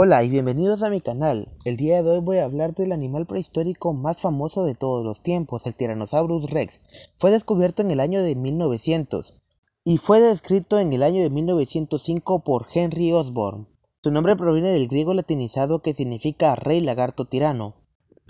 Hola y bienvenidos a mi canal. El día de hoy voy a hablar del animal prehistórico más famoso de todos los tiempos, el Tyrannosaurus rex. Fue descubierto en el año de 1900 y fue descrito en el año de 1905 por Henry Osborn. Su nombre proviene del griego latinizado que significa rey lagarto tirano.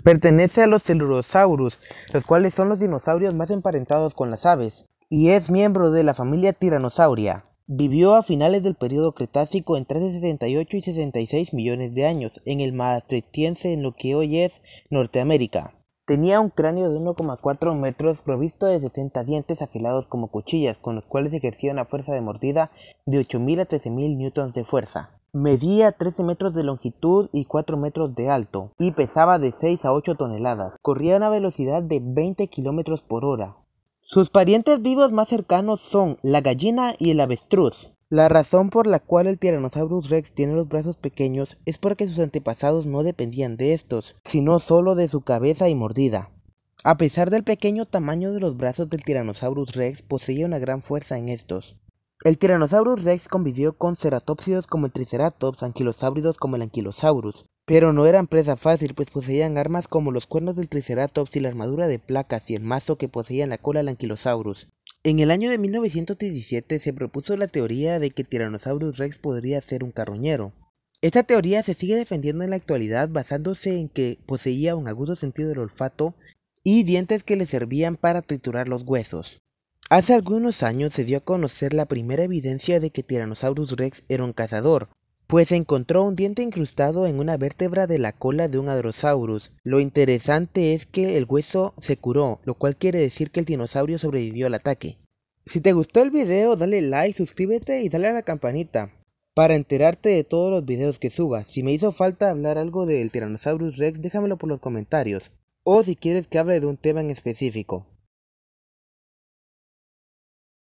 Pertenece a los celurosaurus, los cuales son los dinosaurios más emparentados con las aves, y es miembro de la familia Tyrannosauria. Vivió a finales del periodo Cretácico entre hace 68 y 66 millones de años en el Maastrichtiense en lo que hoy es Norteamérica. Tenía un cráneo de 1,4 metros provisto de 60 dientes afilados como cuchillas, con los cuales ejercía una fuerza de mordida de 8.000 a 13.000 newtons de fuerza. Medía 13 metros de longitud y 4 metros de alto, y pesaba de 6 a 8 toneladas. Corría a una velocidad de 20 kilómetros por hora, sus parientes vivos más cercanos son la gallina y el avestruz. La razón por la cual el Tyrannosaurus rex tiene los brazos pequeños es porque sus antepasados no dependían de estos, sino solo de su cabeza y mordida. A pesar del pequeño tamaño de los brazos del Tyrannosaurus rex, poseía una gran fuerza en estos. El Tyrannosaurus rex convivió con ceratópsidos como el Triceratops, anquilosáuridos como el Anquilosaurus, pero no eran presa fácil, pues poseían armas como los cuernos del Triceratops y la armadura de placas y el mazo que poseía la cola del Anquilosaurus. En el año de 1917 se propuso la teoría de que Tyrannosaurus rex podría ser un carroñero. Esta teoría se sigue defendiendo en la actualidad basándose en que poseía un agudo sentido del olfato y dientes que le servían para triturar los huesos. Hace algunos años se dio a conocer la primera evidencia de que Tyrannosaurus rex era un cazador, pues encontró un diente incrustado en una vértebra de la cola de un adrosaurus. Lo interesante es que el hueso se curó, lo cual quiere decir que el dinosaurio sobrevivió al ataque. Si te gustó el video, dale like, suscríbete y dale a la campanita para enterarte de todos los videos que suba. Si me hizo falta hablar algo del Tyrannosaurus Rex, déjamelo por los comentarios. O si quieres que hable de un tema en específico.